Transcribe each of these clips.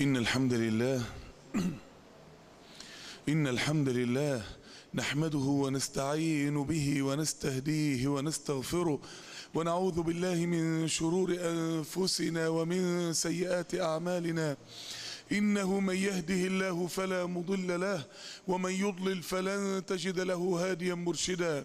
إن الحمد لله إن الحمد لله نحمده ونستعين به ونستهديه ونستغفره ونعوذ بالله من شرور أنفسنا ومن سيئات أعمالنا إنه من يهده الله فلا مضل له ومن يضلل فلن تجد له هاديا مرشدا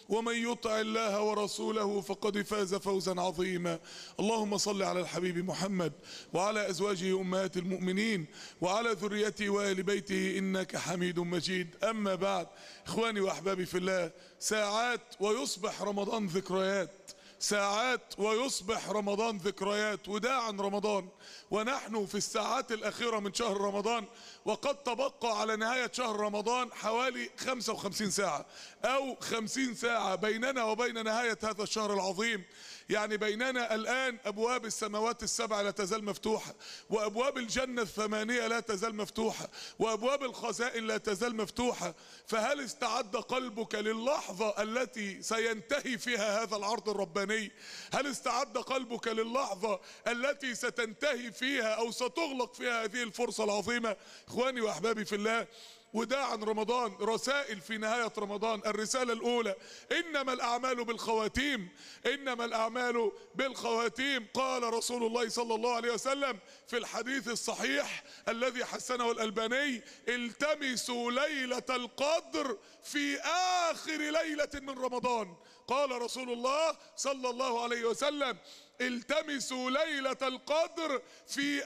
ومن يطع الله ورسوله فقد فاز فوزا عظيما اللهم صل على الحبيب محمد وعلى أزواجه أمهات المؤمنين وعلى ذريته وآل بيته إنك حميد مجيد أما بعد إخواني وأحبابي في الله ساعات ويصبح رمضان ذكريات ساعات ويصبح رمضان ذكريات وداعا رمضان ونحن في الساعات الأخيرة من شهر رمضان وقد تبقى على نهاية شهر رمضان حوالي 55 ساعة أو 50 ساعة بيننا وبين نهاية هذا الشهر العظيم يعني بيننا الآن أبواب السماوات السبع لا تزال مفتوحة وأبواب الجنة الثمانية لا تزال مفتوحة وأبواب الخزائن لا تزال مفتوحة فهل استعد قلبك للحظة التي سينتهي فيها هذا العرض الرباني الروحانيه هل استعد قلبك للحظه التي ستنتهي فيها او ستغلق فيها هذه الفرصه العظيمه اخواني واحبابي في الله وداعا رمضان رسائل في نهاية رمضان الرسالة الأولى إنما الأعمال بالخواتيم إنما الأعمال بالخواتيم قال رسول الله صلى الله عليه وسلم في الحديث الصحيح الذي حسنه الألباني التمسوا ليلة القدر في آخر ليلة من رمضان قال رسول الله صلى الله عليه وسلم التمسوا ليلة القدر في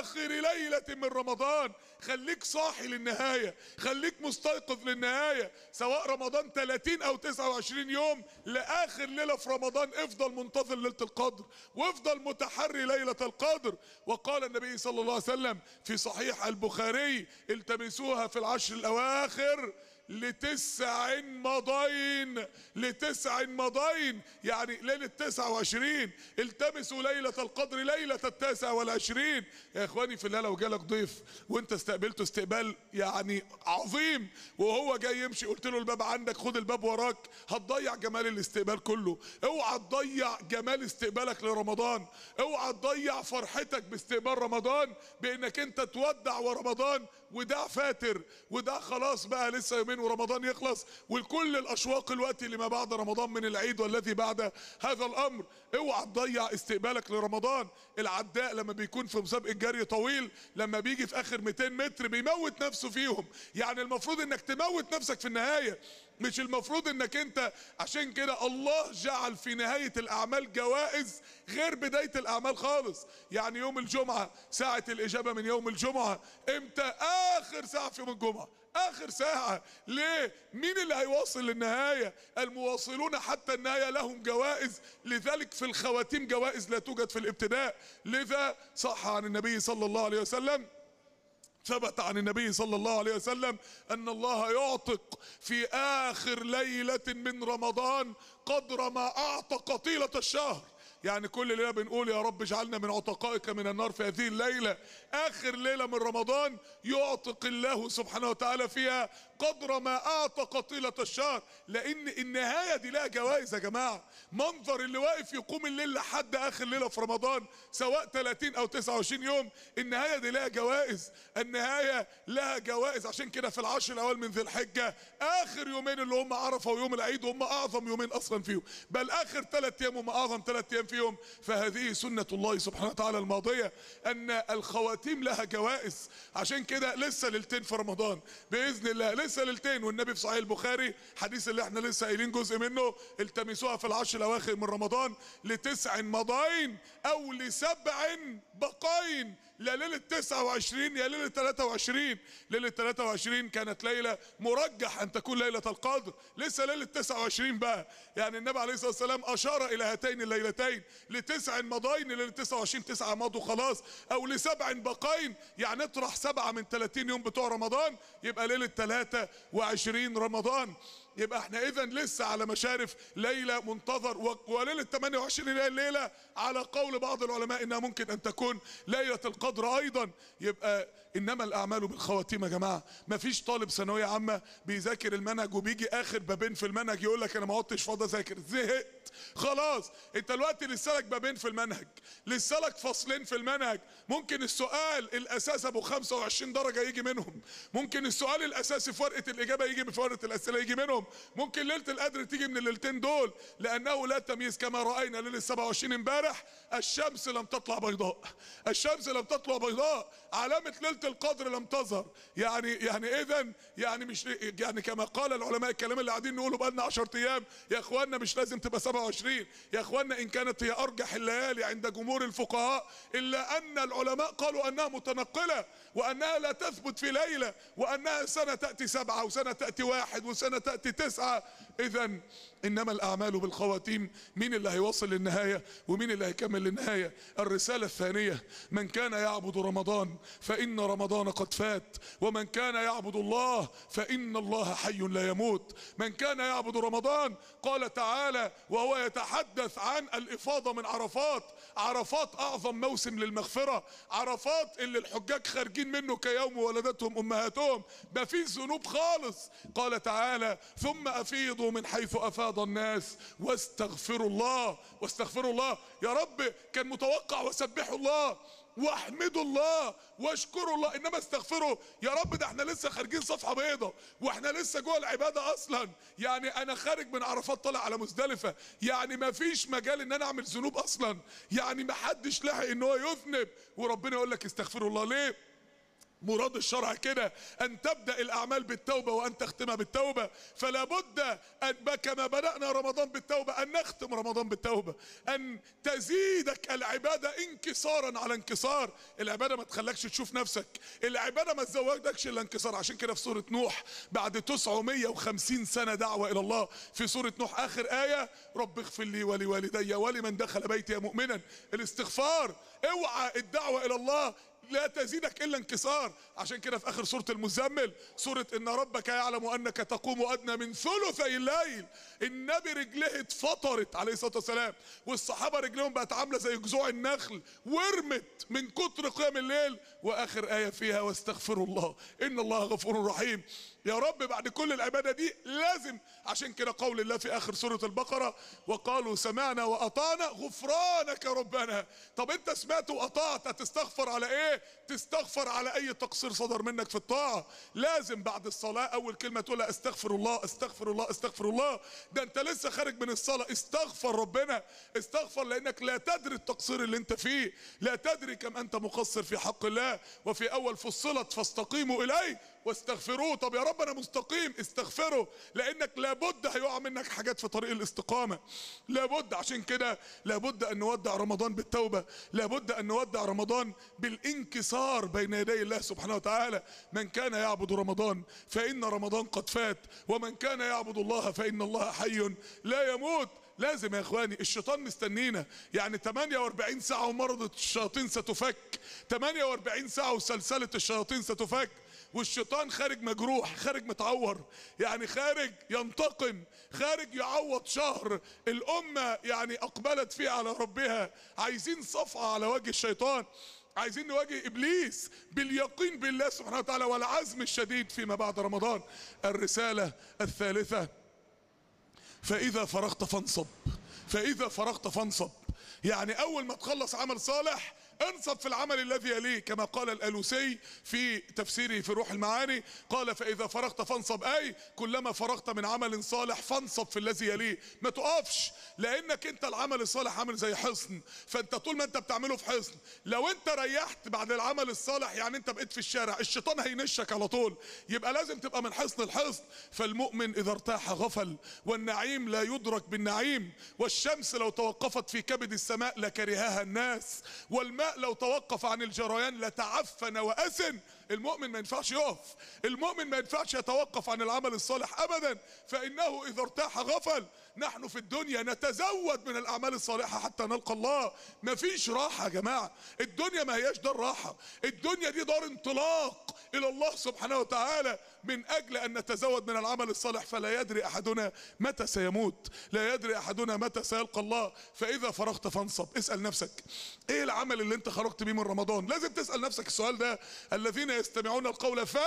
آخر ليلة من رمضان خليك صاحي للنهاية خليك مستيقظ للنهاية سواء رمضان 30 أو 29 يوم لآخر ليلة في رمضان افضل منتظر ليلة القدر وافضل متحري ليلة القدر وقال النبي صلى الله عليه وسلم في صحيح البخاري التمسوها في العشر الأواخر لتسع مضين لتسع مضين يعني ليلة تسعة وعشرين التمسوا ليلة القدر ليلة التاسع والعشرين يا اخواني في الله لو جالك ضيف وانت استقبلته استقبال يعني عظيم وهو جاي يمشي قلت له الباب عندك خد الباب وراك هتضيع جمال الاستقبال كله اوعى تضيع جمال استقبالك لرمضان اوعى تضيع فرحتك باستقبال رمضان بانك انت تودع ورمضان وده فاتر وده خلاص بقى لسه يومين ورمضان يخلص ولكل الاشواق الوقت لما بعد رمضان من العيد والذي بعد هذا الامر اوعى تضيع استقبالك لرمضان العداء لما بيكون في مسابقه جري طويل لما بيجي في اخر 200 متر بيموت نفسه فيهم يعني المفروض انك تموت نفسك في النهايه مش المفروض انك انت عشان كده الله جعل في نهاية الاعمال جوائز غير بداية الاعمال خالص يعني يوم الجمعة ساعة الاجابة من يوم الجمعة امتى اخر ساعة في يوم الجمعة اخر ساعة ليه مين اللي هيواصل للنهاية المواصلون حتى النهاية لهم جوائز لذلك في الخواتيم جوائز لا توجد في الابتداء لذا صح عن النبي صلى الله عليه وسلم ثبت عن النبي صلى الله عليه وسلم ان الله يعتق في اخر ليله من رمضان قدر ما اعتق طيله الشهر يعني كل ليله بنقول يا رب اجعلنا من عتقائك من النار في هذه الليله اخر ليله من رمضان يعتق الله سبحانه وتعالى فيها قدر ما اعتق طيلة الشهر لان النهاية دي لها جوائز يا جماعة منظر اللي واقف يقوم الليل لحد اخر ليلة في رمضان سواء 30 او 29 يوم النهاية دي لها جوائز النهاية لها جوائز عشان كده في العشر الاول من ذي الحجة اخر يومين اللي هم عرفة ويوم العيد هم اعظم يومين اصلا فيهم بل اخر ثلاث ايام هم اعظم ثلاث ايام فيهم فهذه سنة الله سبحانه وتعالى الماضية ان الخواتيم لها جوائز عشان كده لسه ليلتين في رمضان باذن الله لسه ليلتين والنبي في صحيح البخاري حديث اللي احنا لسه قايلين جزء منه التمسوها في العشر الاواخر من رمضان لتسع مضاين او لسبع بقاين لا ليلة 29 يا ليلة 23 ليلة 23 كانت ليلة مرجح أن تكون ليلة القدر لسه ليلة 29 بقى يعني النبي عليه الصلاة والسلام أشار إلى هاتين الليلتين لتسع مضاين ليلة 29 تسعة مضوا خلاص أو لسبع بقين يعني اطرح سبعة من 30 يوم بتوع رمضان يبقى ليلة 23 رمضان يبقى احنا اذا لسه على مشارف ليله منتظر وليله 28 هي الليله على قول بعض العلماء انها ممكن ان تكون ليله القدر ايضا يبقى انما الاعمال بالخواتيم يا جماعه مفيش طالب ثانويه عامه بيذاكر المنهج وبيجي اخر بابين في المنهج يقول لك انا ما عدتش فاضي اذاكر زهقت خلاص انت دلوقتي لسه لك بابين في المنهج لسه لك فصلين في المنهج ممكن السؤال الاساس ابو 25 درجه يجي منهم ممكن السؤال الاساسي في ورقه الاجابه يجي في ورقه الاسئله يجي منهم ممكن ليله القدر تيجي من الليلتين دول لانه لا تمييز كما راينا ليله 27 امبارح امبارح الشمس لم تطلع بيضاء الشمس لم تطلع بيضاء علامة ليلة القدر لم تظهر يعني يعني اذا يعني مش يعني كما قال العلماء الكلام اللي قاعدين نقوله بقالنا 10 ايام يا اخوانا مش لازم تبقى 27 يا اخوانا ان كانت هي ارجح الليالي عند جمهور الفقهاء الا ان العلماء قالوا انها متنقلة وانها لا تثبت في ليلة وانها سنة تأتي سبعة وسنة تأتي واحد وسنة تأتي تسعة اذا انما الاعمال بالخواتيم مين اللي هيوصل للنهايه ومين اللي هيكمل للنهايه الرساله الثانيه من كان يعبد رمضان فان رمضان قد فات ومن كان يعبد الله فان الله حي لا يموت من كان يعبد رمضان قال تعالى وهو يتحدث عن الافاضه من عرفات عرفات اعظم موسم للمغفره عرفات اللي الحجاج خارجين منه كيوم ولدتهم امهاتهم مفيش ذنوب خالص قال تعالى ثم افيضوا من حيث افاض الناس واستغفروا الله واستغفروا الله يا رب كان متوقع وسبحوا الله واحمدوا الله واشكروا الله انما استغفروا يا رب ده احنا لسه خارجين صفحه بيضة واحنا لسه جوه العباده اصلا يعني انا خارج من عرفات طالع على مزدلفه يعني ما فيش مجال ان انا اعمل ذنوب اصلا يعني ما حدش لاحق ان هو يذنب وربنا يقول لك استغفروا الله ليه مراد الشرع كده أن تبدأ الأعمال بالتوبة وأن تختمها بالتوبة فلا بد أن كما بدأنا رمضان بالتوبة أن نختم رمضان بالتوبة أن تزيدك العبادة انكسارا على انكسار العبادة ما تخلكش تشوف نفسك العبادة ما تزودكش إلا انكسار عشان كده في سورة نوح بعد 950 سنة دعوة إلى الله في سورة نوح آخر آية رب اغفر لي ولوالدي ولمن دخل بيتي مؤمنا الاستغفار اوعى الدعوة إلى الله لا تزيدك الا انكسار عشان كده في اخر سوره المزمل سوره ان ربك يعلم انك تقوم ادنى من ثلثي الليل النبي رجليه اتفطرت عليه الصلاه والسلام والصحابه رجليهم بقت عامله زي جذوع النخل ورمت من كتر قيام الليل واخر ايه فيها واستغفروا الله ان الله غفور رحيم يا رب بعد كل العباده دي لازم عشان كده قول الله في اخر سوره البقره وقالوا سمعنا واطعنا غفرانك ربنا طب انت سمعت واطعت هتستغفر على ايه تستغفر على اي تقصير صدر منك في الطاعه لازم بعد الصلاه اول كلمه تقولها استغفر الله استغفر الله استغفر الله ده انت لسه خارج من الصلاه استغفر ربنا استغفر لانك لا تدري التقصير اللي انت فيه لا تدري كم انت مقصر في حق الله الله وفي اول فصلت فاستقيموا اليه واستغفروه طب يا رب انا مستقيم استغفره لانك لابد هيقع منك حاجات في طريق الاستقامه لابد عشان كده لابد ان نودع رمضان بالتوبه لابد ان نودع رمضان بالانكسار بين يدي الله سبحانه وتعالى من كان يعبد رمضان فان رمضان قد فات ومن كان يعبد الله فان الله حي لا يموت لازم يا اخواني الشيطان مستنينا يعني 48 ساعة ومرضة الشياطين ستفك 48 ساعة وسلسلة الشياطين ستفك والشيطان خارج مجروح خارج متعور يعني خارج ينتقم خارج يعوض شهر الأمة يعني أقبلت فيه على ربها عايزين صفعة على وجه الشيطان عايزين نواجه ابليس باليقين بالله سبحانه وتعالى والعزم الشديد فيما بعد رمضان الرساله الثالثه فإذا فرغت فانصب فإذا فرغت فانصب يعني أول ما تخلص عمل صالح انصب في العمل الذي يليه كما قال الالوسي في تفسيره في روح المعاني قال فاذا فرغت فانصب اي كلما فرغت من عمل صالح فانصب في الذي يليه ما تقفش لانك انت العمل الصالح عامل زي حصن فانت طول ما انت بتعمله في حصن لو انت ريحت بعد العمل الصالح يعني انت بقيت في الشارع الشيطان هينشك على طول يبقى لازم تبقى من حصن لحصن فالمؤمن اذا ارتاح غفل والنعيم لا يدرك بالنعيم والشمس لو توقفت في كبد السماء لكرهها الناس والماء لو توقف عن الجريان لتعفن وأسن المؤمن ما ينفعش يقف المؤمن ما ينفعش يتوقف عن العمل الصالح أبدا فإنه إذا ارتاح غفل نحن في الدنيا نتزود من الأعمال الصالحة حتى نلقى الله ما فيش راحة يا جماعة الدنيا ما هياش دار راحة الدنيا دي دار انطلاق الى الله سبحانه وتعالى من اجل ان نتزود من العمل الصالح فلا يدري احدنا متى سيموت لا يدري احدنا متى سيلقى الله فاذا فرغت فانصب اسال نفسك ايه العمل اللي انت خرجت بيه من رمضان لازم تسال نفسك السؤال ده الذين يستمعون القول ف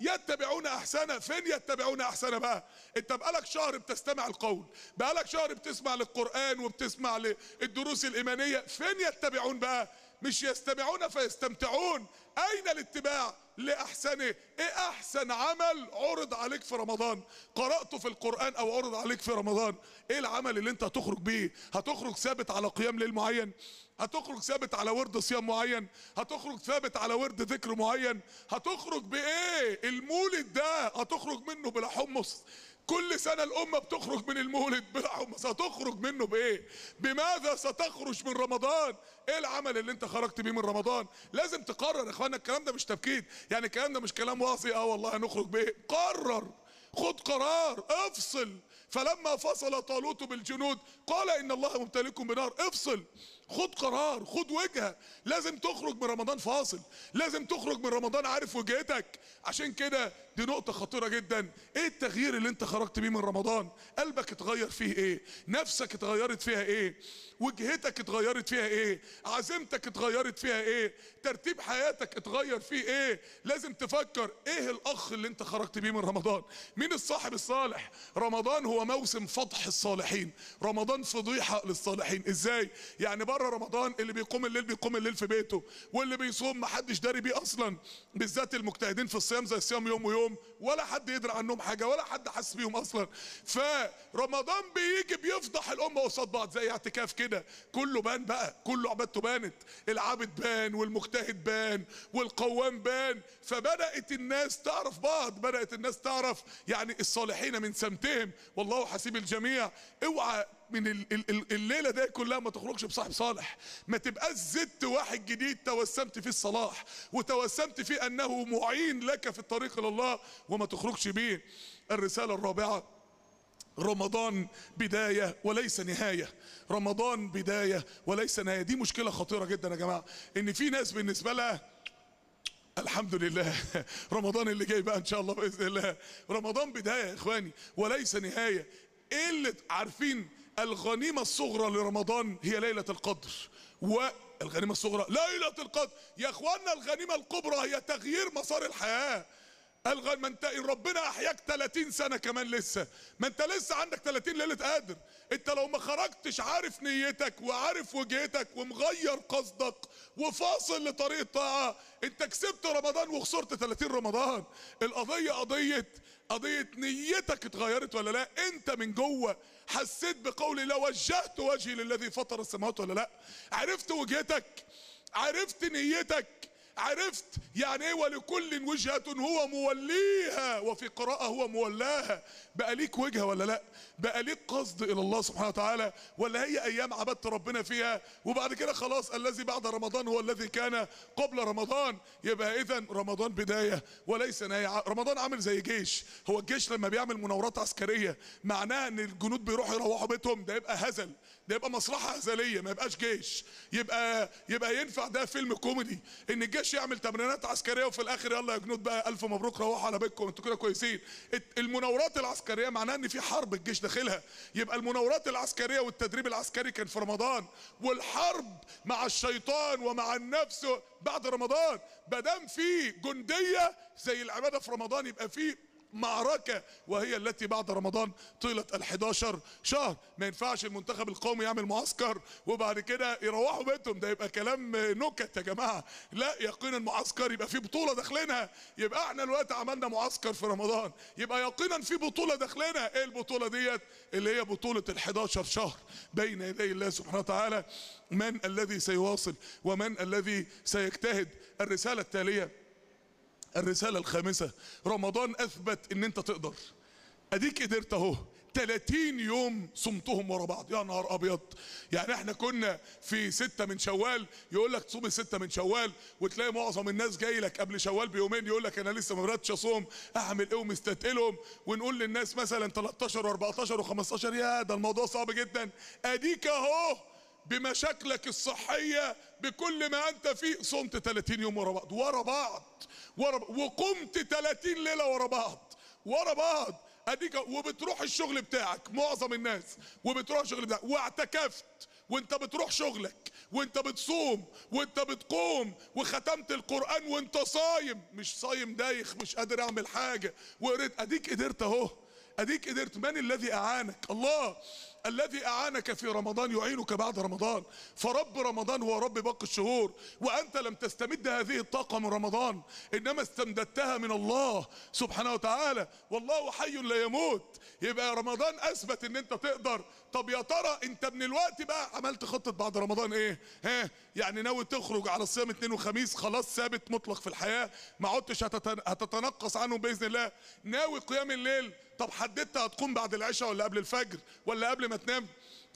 يتبعون احسنه فين يتبعون احسنه بقى انت بقالك شهر بتستمع القول بقالك شهر بتسمع للقران وبتسمع للدروس الايمانيه فين يتبعون بقى مش يستمعون فيستمتعون أين الاتباع لأحسنه إيه أحسن عمل عرض عليك في رمضان قرأته في القرآن أو عرض عليك في رمضان إيه العمل اللي أنت هتخرج بيه هتخرج ثابت على قيام ليل معين هتخرج ثابت على ورد صيام معين هتخرج ثابت على ورد ذكر معين هتخرج بإيه المولد ده هتخرج منه بلا حمص كل سنة الأمة بتخرج من المولد بلعم ستخرج منه بإيه؟ بماذا ستخرج من رمضان؟ إيه العمل اللي أنت خرجت بيه من رمضان؟ لازم تقرر يا إخوانا الكلام ده مش تبكيت، يعني الكلام ده مش كلام واصي أه والله هنخرج بإيه؟ قرر خد قرار افصل فلما فصل طالوت بالجنود قال إن الله ممتلككم بنار افصل خد قرار خد وجهه لازم تخرج من رمضان فاصل لازم تخرج من رمضان عارف وجهتك عشان كده دي نقطة خطيرة جدا ايه التغيير اللي انت خرجت بيه من رمضان قلبك اتغير فيه ايه نفسك اتغيرت فيها ايه وجهتك اتغيرت فيها ايه عزيمتك اتغيرت فيها ايه ترتيب حياتك اتغير فيه ايه لازم تفكر ايه الاخ اللي انت خرجت بيه من رمضان مين الصاحب الصالح رمضان هو موسم فضح الصالحين رمضان فضيحة للصالحين ازاي يعني بره رمضان اللي بيقوم الليل بيقوم الليل في بيته واللي بيصوم محدش داري بيه اصلا بالذات المجتهدين في الصيام زي الصيام يوم ويوم ولا حد يدري عنهم حاجه ولا حد حاسس بيهم اصلا فرمضان بيجي بيفضح الامه قصاد بعض زي اعتكاف كده كله بان بقى كله عبادته بانت العابد بان والمجتهد بان والقوام بان فبدات الناس تعرف بعض بدات الناس تعرف يعني الصالحين من سمتهم والله حسيب الجميع اوعى من الليله دي كلها ما تخرجش بصاحب صالح ما تبقاش زدت واحد جديد توسمت فيه الصلاح وتوسمت فيه انه معين لك في الطريق الى الله وما تخرجش بيه الرساله الرابعه رمضان بداية وليس نهاية رمضان بداية وليس نهاية دي مشكلة خطيرة جدا يا جماعة ان في ناس بالنسبة لها الحمد لله رمضان اللي جاي بقى ان شاء الله باذن الله رمضان بدايه يا اخواني وليس نهايه اللي عارفين الغنيمة الصغرى لرمضان هي ليلة القدر والغنيمة الصغرى ليلة القدر يا اخوانا الغنيمة الكبرى هي تغيير مسار الحياة قال غير ما انت ربنا احياك 30 سنه كمان لسه ما انت لسه عندك 30 ليله قادر انت لو ما خرجتش عارف نيتك وعارف وجهتك ومغير قصدك وفاصل لطريق الطاعه انت كسبت رمضان وخسرت 30 رمضان القضيه قضيه قضيه نيتك اتغيرت ولا لا انت من جوه حسيت بقول لا وجهت وجهي للذي فطر السماوات ولا لا عرفت وجهتك عرفت نيتك عرفت يعني ايه ولكل وجهة هو موليها وفي قراءة هو مولاها بقى ليك وجهة ولا لا بقى ليك قصد الى الله سبحانه وتعالى ولا هي ايام عبدت ربنا فيها وبعد كده خلاص الذي بعد رمضان هو الذي كان قبل رمضان يبقى اذا رمضان بداية وليس نهاية رمضان عامل زي جيش هو الجيش لما بيعمل مناورات عسكرية معناها ان الجنود بيروحوا يروحوا بيتهم ده يبقى هزل ده يبقى مصلحه هزليه ما يبقاش جيش يبقى يبقى ينفع ده فيلم كوميدي ان الجيش يعمل تمرينات عسكريه وفي الاخر يلا يا جنود بقى الف مبروك روحوا على بيتكم انتوا كده كويسين المناورات العسكريه معناها ان في حرب الجيش داخلها يبقى المناورات العسكريه والتدريب العسكري كان في رمضان والحرب مع الشيطان ومع النفس بعد رمضان ما دام في جنديه زي العباده في رمضان يبقى في معركة وهي التي بعد رمضان طيلة ال11 شهر ما ينفعش المنتخب القومي يعمل معسكر وبعد كده يروحوا بيتهم ده يبقى كلام نكت يا جماعة لا يقينا معسكر يبقى في بطولة داخلينها يبقى احنا الوقت عملنا معسكر في رمضان يبقى يقينا في بطولة داخلينها ايه البطولة ديت اللي هي بطولة ال11 شهر بين يدي الله سبحانه وتعالى من الذي سيواصل ومن الذي سيجتهد الرسالة التالية الرسالة الخامسة رمضان أثبت إن أنت تقدر أديك قدرت أهو 30 يوم صمتهم ورا بعض يا نهار ابيض يعني احنا كنا في ستة من شوال يقول لك تصوم الستة من شوال وتلاقي معظم الناس جاي لك قبل شوال بيومين يقول لك انا لسه ما بداتش اصوم اعمل ايه ومستتقلهم ونقول للناس مثلا 13 و14 و15 يا ده الموضوع صعب جدا اديك اهو بمشاكلك الصحية بكل ما انت فيه صمت 30 يوم ورا بعض ورا بعض ورا بعض. وقمت 30 ليله ورا بعض ورا بعض اديك وبتروح الشغل بتاعك معظم الناس وبتروح الشغل بتاعك واعتكفت وانت بتروح شغلك وانت بتصوم وانت بتقوم وختمت القران وانت صايم مش صايم دايخ مش قادر اعمل حاجه وقريت اديك قدرت اهو اديك قدرت من الذي اعانك الله الذي أعانك في رمضان يعينك بعد رمضان فرب رمضان هو رب باقي الشهور وأنت لم تستمد هذه الطاقة من رمضان إنما استمددتها من الله سبحانه وتعالى والله حي لا يموت يبقى رمضان أثبت إن أنت تقدر طب يا ترى أنت من الوقت بقى عملت خطة بعد رمضان إيه ها يعني ناوي تخرج على صيام اثنين وخميس خلاص ثابت مطلق في الحياة ما عدتش هتتنقص عنه بإذن الله ناوي قيام الليل طب حددت هتقوم بعد العشاء ولا قبل الفجر ولا قبل ما تنام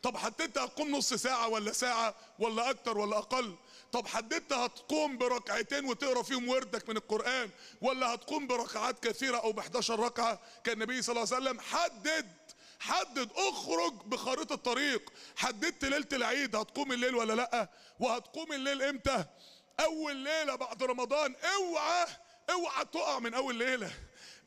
طب حددت هتقوم نص ساعة ولا ساعة ولا أكتر ولا أقل طب حددت هتقوم بركعتين وتقرا فيهم وردك من القرآن ولا هتقوم بركعات كثيرة أو ب 11 ركعة كان النبي صلى الله عليه وسلم حدد حدد اخرج بخريطة الطريق حددت ليلة العيد هتقوم الليل ولا لأ وهتقوم الليل امتى أول ليلة بعد رمضان اوعى اوعى تقع من أول ليلة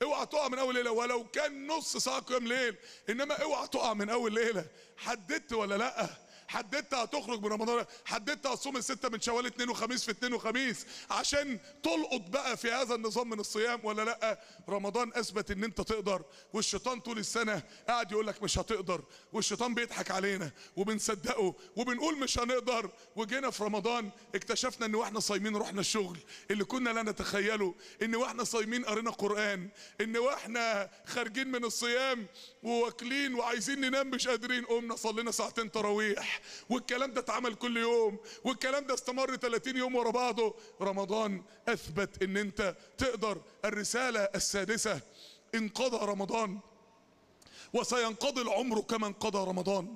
اوعى تقع من اول ليله ولو كان نص ساعه قيام ليل انما اوعى تقع من اول ليله حددت ولا لا حددت هتخرج من رمضان حددت هتصوم الستة من شوال اثنين وخميس في اثنين وخميس عشان تلقط بقى في هذا النظام من الصيام ولا لا رمضان اثبت ان انت تقدر والشيطان طول السنة قاعد يقول لك مش هتقدر والشيطان بيضحك علينا وبنصدقه وبنقول مش هنقدر وجينا في رمضان اكتشفنا ان واحنا صايمين رحنا الشغل اللي كنا لا نتخيله ان واحنا صايمين قرينا قرآن ان واحنا خارجين من الصيام وواكلين وعايزين ننام مش قادرين قمنا صلينا ساعتين تراويح والكلام ده اتعمل كل يوم والكلام ده استمر 30 يوم ورا بعضه رمضان اثبت ان انت تقدر الرساله السادسه انقضى رمضان وسينقضي العمر كما انقضى رمضان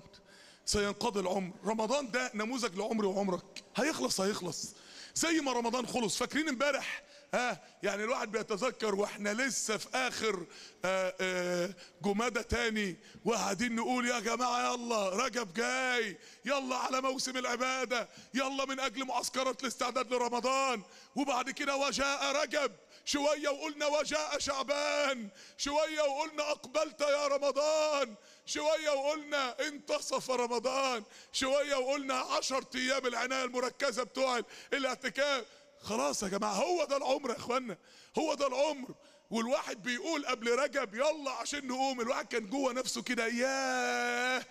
سينقضي العمر رمضان ده نموذج لعمري وعمرك هيخلص هيخلص زي ما رمضان خلص فاكرين امبارح ها يعني الواحد بيتذكر واحنا لسه في اخر آه، آه، جمادة تاني وقاعدين نقول يا جماعة يلا رجب جاي يلا على موسم العبادة يلا من اجل معسكرات الاستعداد لرمضان وبعد كده وجاء رجب شوية وقلنا وجاء شعبان شوية وقلنا أقبلت يا رمضان شوية وقلنا انتصف رمضان شوية وقلنا عشر أيام العناية المركزة بتوع الاعتكاف خلاص يا جماعه هو ده العمر يا اخوانا هو ده العمر والواحد بيقول قبل رجب يلا عشان نقوم الواحد كان جوه نفسه كده ياه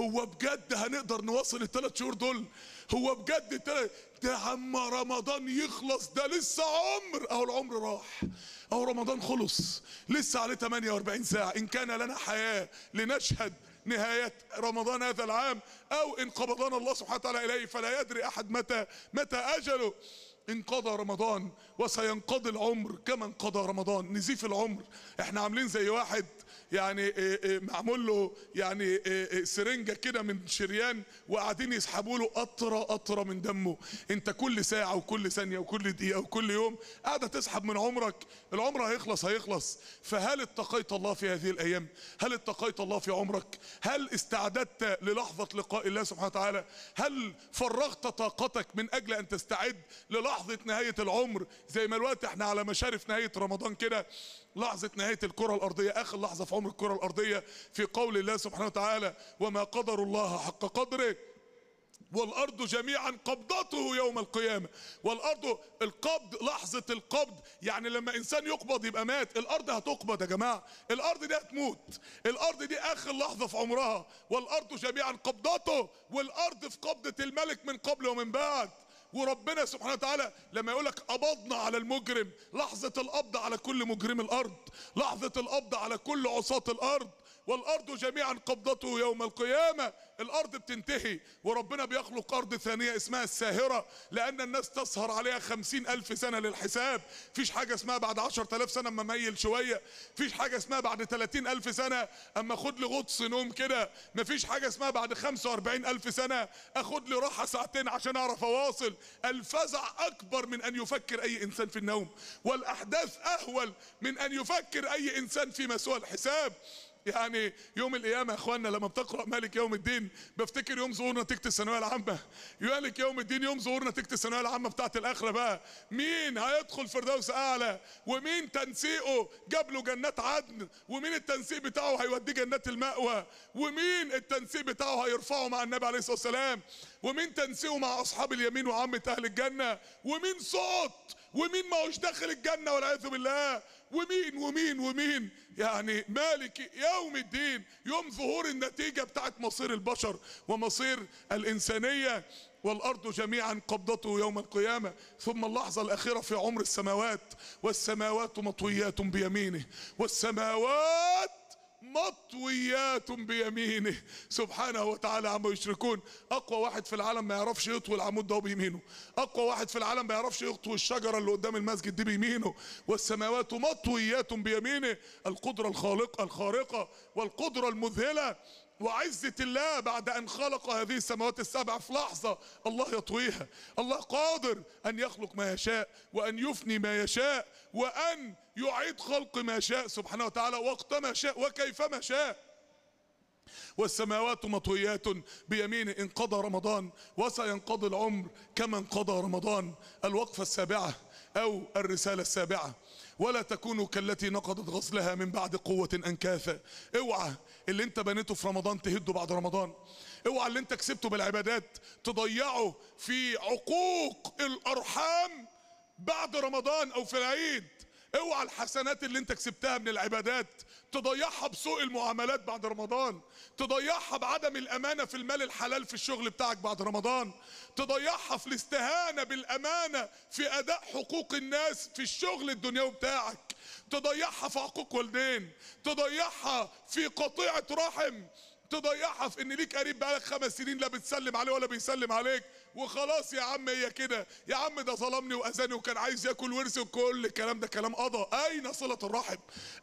هو بجد هنقدر نواصل الثلاث شهور دول هو بجد التلات ده عم رمضان يخلص ده لسه عمر اهو العمر راح اهو رمضان خلص لسه عليه 48 ساعه ان كان لنا حياه لنشهد نهاية رمضان هذا العام أو إن قبضنا الله سبحانه وتعالى إليه فلا يدري أحد متى متى أجله انقضى رمضان وسينقضي العمر كما انقضى رمضان نزيف العمر احنا عاملين زي واحد يعني إيه، إيه، معمول له يعني إيه، سرنجه كده من شريان وقاعدين يسحبوا له قطره قطره من دمه انت كل ساعه وكل ثانيه وكل دقيقه وكل يوم قاعده تسحب من عمرك العمر هيخلص هيخلص فهل اتقيت الله في هذه الايام هل اتقيت الله في عمرك هل استعددت للحظه لقاء الله سبحانه وتعالى هل فرغت طاقتك من اجل ان تستعد للحظه نهايه العمر زي ما الوقت احنا على مشارف نهايه رمضان كده لحظة نهاية الكرة الأرضية آخر لحظة في عمر الكرة الأرضية في قول الله سبحانه وتعالى وما قدر الله حق قدره والارض جميعا قبضته يوم القيامه والارض القبض لحظه القبض يعني لما انسان يقبض يبقى مات الارض هتقبض يا جماعه الارض دي هتموت الارض دي اخر لحظه في عمرها والارض جميعا قبضته والارض في قبضه الملك من قبل ومن بعد وربنا سبحانه وتعالى لما يقول لك قبضنا على المجرم لحظه القبض على كل مجرم الارض لحظه القبض على كل عصاه الارض والارض جميعا قبضته يوم القيامه الارض بتنتهي وربنا بيخلق ارض ثانيه اسمها الساهره لان الناس تسهر عليها خمسين الف سنه للحساب فيش حاجه اسمها بعد عشرة الاف سنه اما ميل شويه فيش حاجه اسمها بعد ثلاثين الف سنه اما خد لي غطس نوم كده مفيش حاجه اسمها بعد خمسة واربعين الف سنه اخد لي راحه ساعتين عشان اعرف اواصل الفزع اكبر من ان يفكر اي انسان في النوم والاحداث اهول من ان يفكر اي انسان فيما سوى الحساب يعني يوم القيامه يا اخوانا لما بتقرا مالك يوم الدين بفتكر يوم ظهور نتيجه الثانويه العامه مالك يوم الدين يوم ظهور نتيجه الثانويه العامه بتاعت الاخره بقى مين هيدخل فردوس اعلى ومين تنسيقه جاب له جنات عدن ومين التنسيق بتاعه هيوديه جنات المأوى ومين التنسيق بتاعه هيرفعه مع النبي عليه الصلاه والسلام ومين تنسيقه مع اصحاب اليمين وعامه اهل الجنه ومين صوت ومين ما هوش داخل الجنه والعياذ بالله ومين ومين ومين يعني مالك يوم الدين يوم ظهور النتيجة بتاعت مصير البشر ومصير الإنسانية والأرض جميعا قبضته يوم القيامة ثم اللحظة الأخيرة في عمر السماوات والسماوات مطويات بيمينه والسماوات مطويات بيمينه سبحانه وتعالى عما يشركون اقوى واحد في العالم ما يعرفش يطوي العمود ده بيمينه اقوى واحد في العالم ما يعرفش يطوي الشجره اللي قدام المسجد دي بيمينه والسماوات مطويات بيمينه القدره الخالقه الخارقه والقدره المذهله وعزة الله بعد أن خلق هذه السماوات السبع في لحظة الله يطويها الله قادر أن يخلق ما يشاء وأن يفني ما يشاء وأن يعيد خلق ما شاء سبحانه وتعالى وقت ما شاء وكيفما شاء والسماوات مطويات بيمينه انقضى رمضان وسينقضي العمر كما انقضى رمضان الوقفة السابعة أو الرسالة السابعة ولا تكونوا كالتي نقضت غسلها من بعد قوة انكاثة اوعى اللي انت بنيته في رمضان تهده بعد رمضان اوعى اللي انت كسبته بالعبادات تضيعه في عقوق الأرحام بعد رمضان أو في العيد اوعى الحسنات اللي انت كسبتها من العبادات تضيعها بسوء المعاملات بعد رمضان تضيعها بعدم الامانه في المال الحلال في الشغل بتاعك بعد رمضان تضيعها في الاستهانه بالامانه في اداء حقوق الناس في الشغل الدنيوي بتاعك تضيعها في حقوق والدين تضيعها في قطيعه رحم تضيعها في ان ليك قريب بقالك خمس سنين لا بتسلم عليه ولا بيسلم عليك وخلاص يا عم هي كده يا عم ده ظلمني واذاني وكان عايز ياكل ورثي وكل الكلام ده كلام قضى اين صله الرحم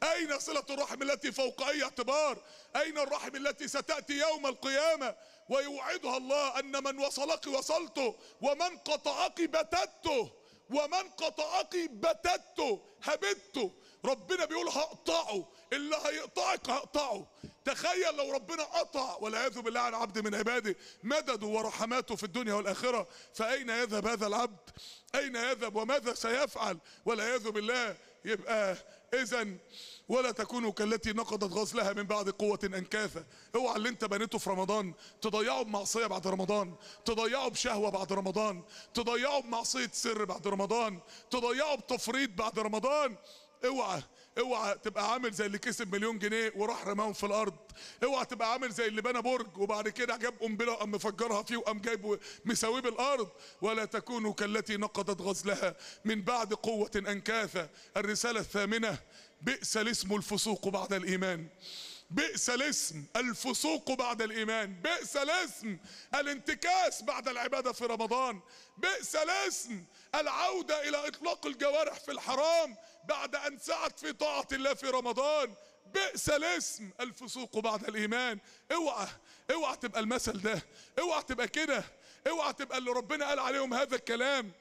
اين صله الرحم التي فوق اي اعتبار اين الرحم التي ستاتي يوم القيامه ويوعدها الله ان من وصلك وصلته ومن قطعك بتته ومن قطعك بتته هبته ربنا بيقول هقطعه اللي هيقطعك هقطعه تخيل لو ربنا قطع والعياذ بالله عن عبد من عباده مدده ورحماته في الدنيا والاخره فاين يذهب هذا العبد؟ اين يذهب وماذا سيفعل؟ والعياذ بالله يبقى اذا ولا تكونوا كالتي نقضت غزلها من بعد قوة أنكاثا اوعى اللي انت بنيته في رمضان تضيعه بمعصية بعد رمضان تضيعه بشهوة بعد رمضان تضيعه بمعصية سر بعد رمضان تضيعه بتفريط بعد رمضان اوعى اوعى تبقى عامل زي اللي كسب مليون جنيه وراح رماهم في الارض اوعى تبقى عامل زي اللي بنى برج وبعد كده جاب قنبله وقام مفجرها فيه وقام جايبه مساويه بالارض ولا تكونوا كالتي نقضت غزلها من بعد قوه انكاثا الرساله الثامنه بئس الاسم الفسوق بعد الايمان بئس الاسم الفسوق بعد الايمان بئس الاسم الانتكاس بعد العباده في رمضان بئس الاسم العوده الى اطلاق الجوارح في الحرام بعد أن سعت في طاعة الله في رمضان بئس الاسم الفسوق بعد الإيمان اوعى اوعى تبقى المثل ده اوعى تبقى كده اوعى تبقى اللي ربنا قال عليهم هذا الكلام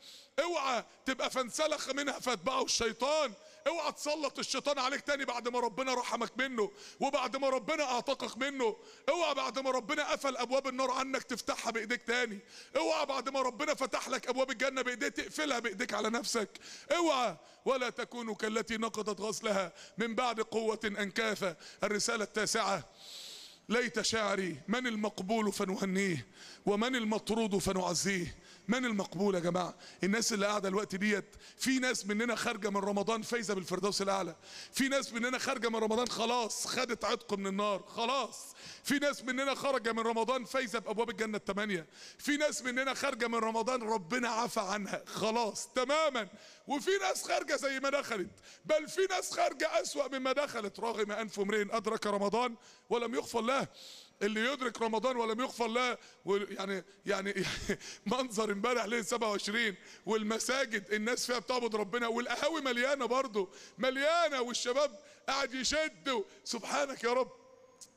اوعى تبقى فانسلخ منها فاتبعه الشيطان اوعى تسلط الشيطان عليك تاني بعد ما ربنا رحمك منه وبعد ما ربنا اعتقك منه اوعى بعد ما ربنا قفل ابواب النار عنك تفتحها بايديك تاني اوعى بعد ما ربنا فتح لك ابواب الجنه بايديك تقفلها بايديك على نفسك اوعى ولا تكونوا كالتي نقضت غسلها من بعد قوه انكاثا الرساله التاسعه ليت شعري من المقبول فنهنيه ومن المطرود فنعزيه من المقبول يا جماعه الناس اللي قاعده الوقت ديت في ناس مننا خارجه من رمضان فايزه بالفردوس الاعلى في ناس مننا خارجه من رمضان خلاص خدت عتق من النار خلاص في ناس مننا خارجه من رمضان فايزه بابواب الجنه الثمانيه في ناس مننا خارجه من رمضان ربنا عفى عنها خلاص تماما وفي ناس خارجه زي ما دخلت بل في ناس خارجه اسوا مما دخلت راغم انف امرئ ادرك رمضان ولم يغفر له اللي يدرك رمضان ولم يغفر له يعني يعني منظر امبارح ليله 27 والمساجد الناس فيها بتعبد ربنا والقهاوي مليانه برضه مليانه والشباب قاعد يشد سبحانك يا رب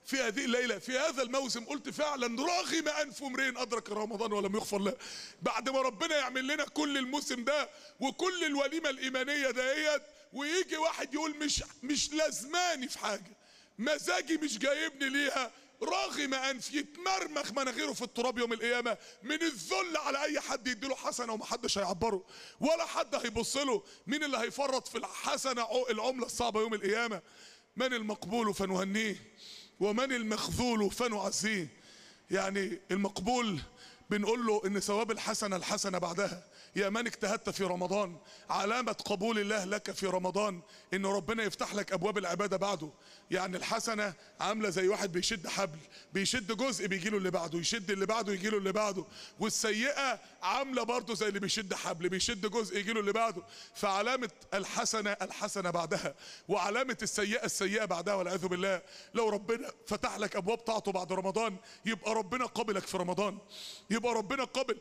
في هذه الليله في هذا الموسم قلت فعلا رغم انف امرئ ادرك رمضان ولم يغفر له بعد ما ربنا يعمل لنا كل الموسم ده وكل الوليمه الايمانيه دهيت ويجي واحد يقول مش مش لازماني في حاجه مزاجي مش جايبني ليها رغم ان يتمرمخ مناخيره في التراب يوم القيامه من الذل على اي حد يديله حسنه ومحدش هيعبره ولا حد هيبص له مين اللي هيفرط في الحسنه العمله الصعبه يوم القيامه من المقبول فنهنيه ومن المخذول فنعزيه يعني المقبول بنقول له ان ثواب الحسنه الحسنه بعدها يا من اجتهدت في رمضان علامة قبول الله لك في رمضان ان ربنا يفتح لك ابواب العبادة بعده يعني الحسنة عاملة زي واحد بيشد حبل بيشد جزء بيجيله اللي بعده يشد اللي بعده يجيله اللي بعده والسيئة عاملة برضه زي اللي بيشد حبل بيشد جزء يجيله اللي بعده فعلامة الحسنة الحسنة بعدها وعلامة السيئة السيئة بعدها والعياذ بالله لو ربنا فتح لك ابواب طاعته بعد رمضان يبقى ربنا قبلك في رمضان يبقى ربنا قبل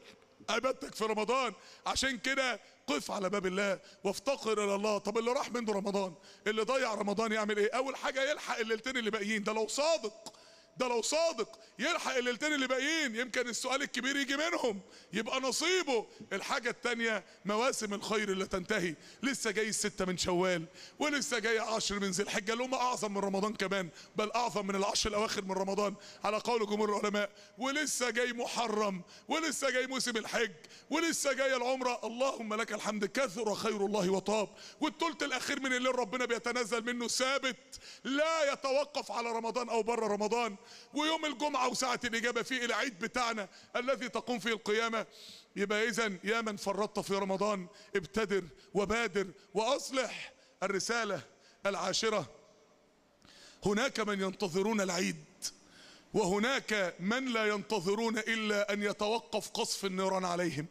عبادتك في رمضان عشان كده قف على باب الله وافتقر الى الله طب اللي راح منه رمضان اللي ضيع رمضان يعمل ايه اول حاجه يلحق الليلتين اللي باقيين ده لو صادق ده لو صادق يلحق الليلتين اللي باقيين يمكن السؤال الكبير يجي منهم يبقى نصيبه الحاجة التانية مواسم الخير اللي تنتهي لسه جاي الستة من شوال ولسه جاي عشر من ذي الحجة اللي هم أعظم من رمضان كمان بل أعظم من العشر الأواخر من رمضان على قول جمهور العلماء ولسه جاي محرم ولسه جاي موسم الحج ولسه جاي العمرة اللهم لك الحمد كثر خير الله وطاب والثلث الأخير من الليل ربنا بيتنزل منه ثابت لا يتوقف على رمضان أو بره رمضان ويوم الجمعة وساعة الإجابة فيه العيد بتاعنا الذي تقوم فيه القيامة يبقى إذا يا من فرطت في رمضان ابتدر وبادر وأصلح الرسالة العاشرة هناك من ينتظرون العيد وهناك من لا ينتظرون إلا أن يتوقف قصف النيران عليهم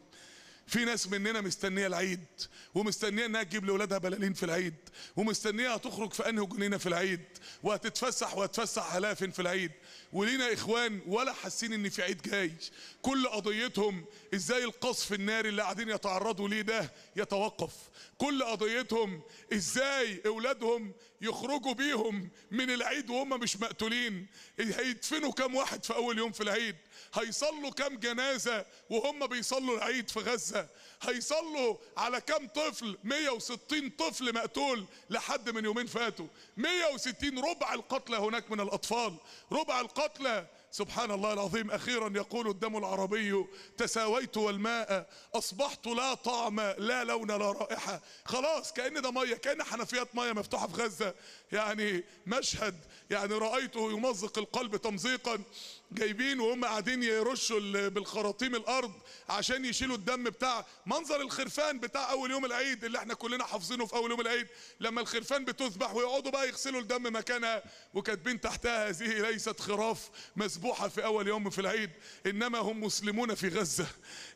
في ناس مننا مستنيه العيد ومستنيه انها تجيب لاولادها بلالين في العيد ومستنيه تخرج في انهي جنينه في العيد وهتتفسح وهتفسح الاف في العيد ولينا اخوان ولا حاسين ان في عيد جاي كل قضيتهم ازاي القصف الناري اللي قاعدين يتعرضوا ليه ده يتوقف كل قضيتهم ازاي اولادهم يخرجوا بيهم من العيد وهم مش مقتولين هيدفنوا كام واحد في اول يوم في العيد هيصلوا كام جنازه وهم بيصلوا العيد في غزه هيصلوا على كام طفل 160 طفل مقتول لحد من يومين فاتوا 160 ربع القتلى هناك من الاطفال ربع القتلى سبحان الله العظيم أخيرا يقول الدم العربي تساويت والماء أصبحت لا طعم لا لون لا رائحة خلاص كأن ده مية كأن حنفيات مية مفتوحة في غزة يعني مشهد يعني رأيته يمزق القلب تمزيقا جايبين وهم قاعدين يرشوا بالخراطيم الارض عشان يشيلوا الدم بتاع منظر الخرفان بتاع اول يوم العيد اللي احنا كلنا حافظينه في اول يوم العيد لما الخرفان بتذبح ويقعدوا بقى يغسلوا الدم مكانها وكاتبين تحتها هذه ليست خراف مذبوحه في اول يوم في العيد انما هم مسلمون في غزه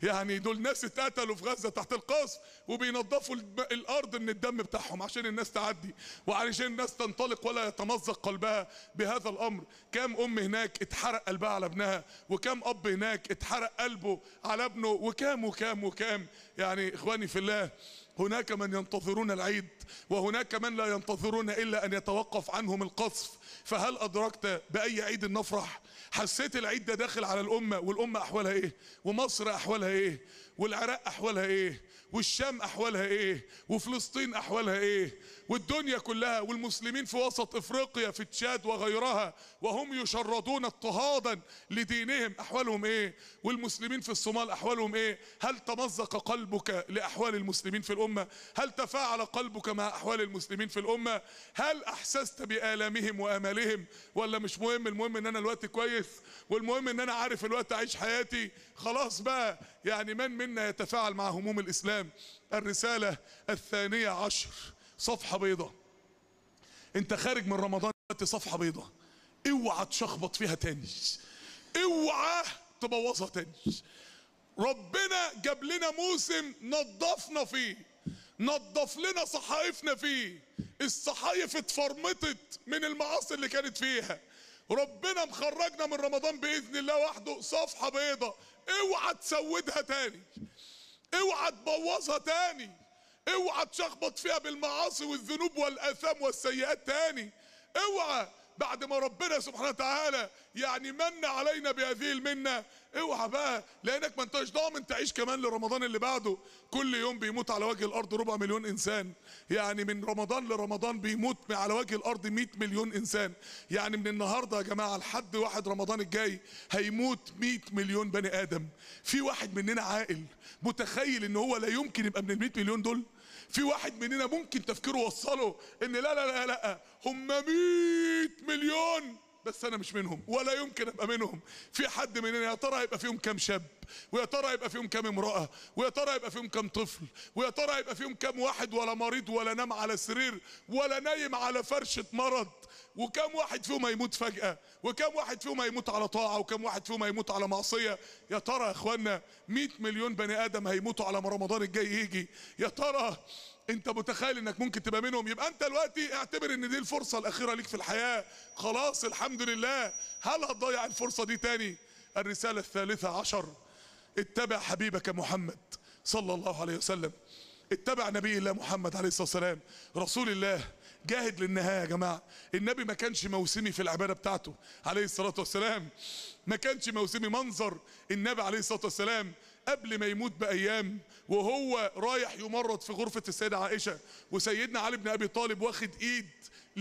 يعني دول ناس اتقتلوا في غزه تحت القصف وبينظفوا الارض من الدم بتاعهم عشان الناس تعدي وعشان الناس تنطلق ولا يتمزق قلبها بهذا الامر كام ام هناك اتحرق قلبها على ابنها وكم اب هناك اتحرق قلبه على ابنه وكام وكام وكام يعني اخواني في الله هناك من ينتظرون العيد وهناك من لا ينتظرون الا ان يتوقف عنهم القصف فهل ادركت باي عيد نفرح حسيت العيد ده داخل على الامه والامه احوالها ايه ومصر احوالها ايه والعراق احوالها ايه والشام احوالها ايه وفلسطين احوالها ايه والدنيا كلها والمسلمين في وسط افريقيا في تشاد وغيرها وهم يشردون اضطهادا لدينهم احوالهم ايه والمسلمين في الصومال احوالهم ايه هل تمزق قلبك لاحوال المسلمين في الامه هل تفاعل قلبك مع احوال المسلمين في الامه هل احسست بالامهم وامالهم ولا مش مهم المهم ان انا الوقت كويس والمهم ان انا عارف الوقت اعيش حياتي خلاص بقى يعني من منا يتفاعل مع هموم الاسلام الرساله الثانيه عشر صفحه بيضاء انت خارج من رمضان دلوقتي صفحه بيضاء اوعى تشخبط فيها تاني اوعى تبوظها تاني ربنا جاب لنا موسم نظفنا فيه نظف لنا صحائفنا فيه الصحائف اتفرمطت من المعاصي اللي كانت فيها ربنا مخرجنا من رمضان باذن الله وحده صفحه بيضاء اوعى تسودها تاني اوعى تبوظها تاني اوعى تشخبط فيها بالمعاصي والذنوب والاثام والسيئات تاني اوعى بعد ما ربنا سبحانه وتعالى يعني من علينا بهذه المنه اوعى بقى لانك ما انتش ضامن تعيش كمان لرمضان اللي بعده كل يوم بيموت على وجه الارض ربع مليون انسان يعني من رمضان لرمضان بيموت على وجه الارض 100 مليون انسان يعني من النهارده يا جماعه لحد واحد رمضان الجاي هيموت 100 مليون بني ادم في واحد مننا عاقل متخيل ان هو لا يمكن يبقى من ال 100 مليون دول في واحد مننا ممكن تفكيره وصله ان لا لا لا لا هم 100 مليون بس انا مش منهم ولا يمكن ابقى منهم في حد مننا يا ترى يبقى فيهم كام شاب ويا ترى يبقى فيهم كام امراه ويا ترى يبقى فيهم كام طفل ويا ترى يبقى فيهم كام واحد ولا مريض ولا نام على سرير ولا نايم على فرشه مرض وكم واحد فيهم هيموت فجأة وكم واحد فيهم هيموت على طاعة وكم واحد فيهم هيموت على معصية يا ترى يا اخوانا 100 مليون بني آدم هيموتوا على ما رمضان الجاي يجي يا ترى انت متخيل انك ممكن تبقى منهم يبقى انت دلوقتي اعتبر ان دي الفرصه الاخيره ليك في الحياه خلاص الحمد لله هل هتضيع الفرصه دي تاني الرساله الثالثه عشر اتبع حبيبك محمد صلى الله عليه وسلم اتبع نبي الله محمد عليه الصلاه والسلام رسول الله جاهد للنهايه يا جماعه النبي ما كانش موسمي في العباده بتاعته عليه الصلاه والسلام ما كانش موسمي منظر النبي عليه الصلاه والسلام قبل ما يموت بايام وهو رايح يمرض في غرفه السيده عائشه وسيدنا علي بن ابي طالب واخد ايد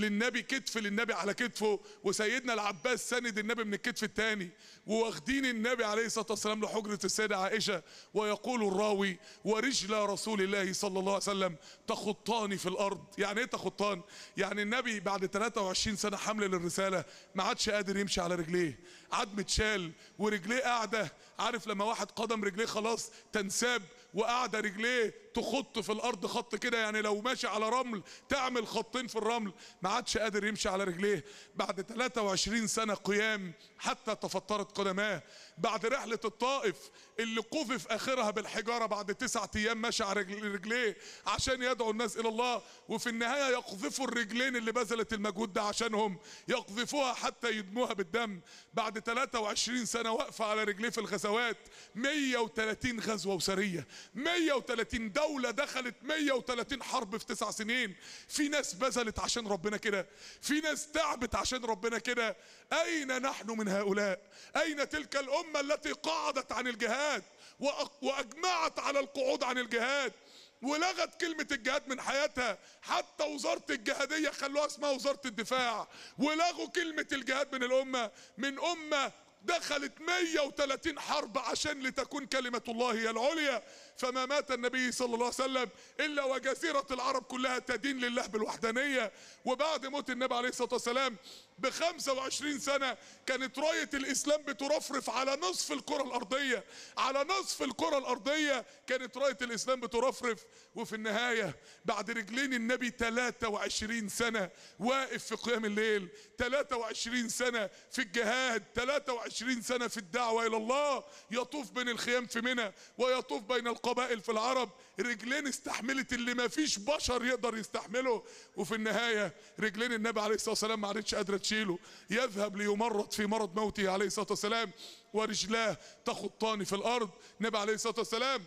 للنبي كتف للنبي على كتفه وسيدنا العباس سند النبي من الكتف الثاني وواخدين النبي عليه الصلاه والسلام لحجره السيده عائشه ويقول الراوي ورجل رسول الله صلى الله عليه وسلم تخطان في الارض يعني ايه تخطان يعني النبي بعد 23 سنه حمل للرساله ما عادش قادر يمشي على رجليه عاد متشال ورجليه قاعده عارف لما واحد قدم رجليه خلاص تنساب وقاعده رجليه تخط في الارض خط كده يعني لو ماشي على رمل تعمل خطين في الرمل ما عادش قادر يمشي على رجليه بعد 23 سنه قيام حتى تفطرت قدماه بعد رحله الطائف اللي قذف اخرها بالحجاره بعد تسعة ايام ماشي على رجليه عشان يدعو الناس الى الله وفي النهايه يقذفوا الرجلين اللي بذلت المجهود ده عشانهم يقذفوها حتى يدموها بالدم بعد 23 سنه واقفه على رجليه في الغزوات 130 غزوه وسريه 130 دولة دخلت 130 حرب في تسع سنين في ناس بذلت عشان ربنا كده في ناس تعبت عشان ربنا كده أين نحن من هؤلاء أين تلك الأمة التي قعدت عن الجهاد وأجمعت على القعود عن الجهاد ولغت كلمة الجهاد من حياتها حتى وزارة الجهادية خلوها اسمها وزارة الدفاع ولغوا كلمة الجهاد من الأمة من أمة دخلت 130 حرب عشان لتكون كلمة الله هي العليا فما مات النبي صلى الله عليه وسلم إلا وجزيرة العرب كلها تدين لله بالوحدانية وبعد موت النبي عليه الصلاة والسلام ب 25 سنة كانت راية الإسلام بترفرف على نصف الكرة الأرضية على نصف الكرة الأرضية كانت راية الإسلام بترفرف وفي النهاية بعد رجلين النبي 23 سنة واقف في قيام الليل 23 سنة في الجهاد 23 سنة في الدعوة إلى الله يطوف بين الخيام في منى ويطوف بين القرى القبائل في العرب رجلين استحملت اللي ما فيش بشر يقدر يستحمله وفي النهاية رجلين النبي عليه الصلاة والسلام ما عادتش قادرة تشيله يذهب ليمرض في مرض موته عليه الصلاة والسلام ورجلاه تخطان في الأرض النبي عليه الصلاة والسلام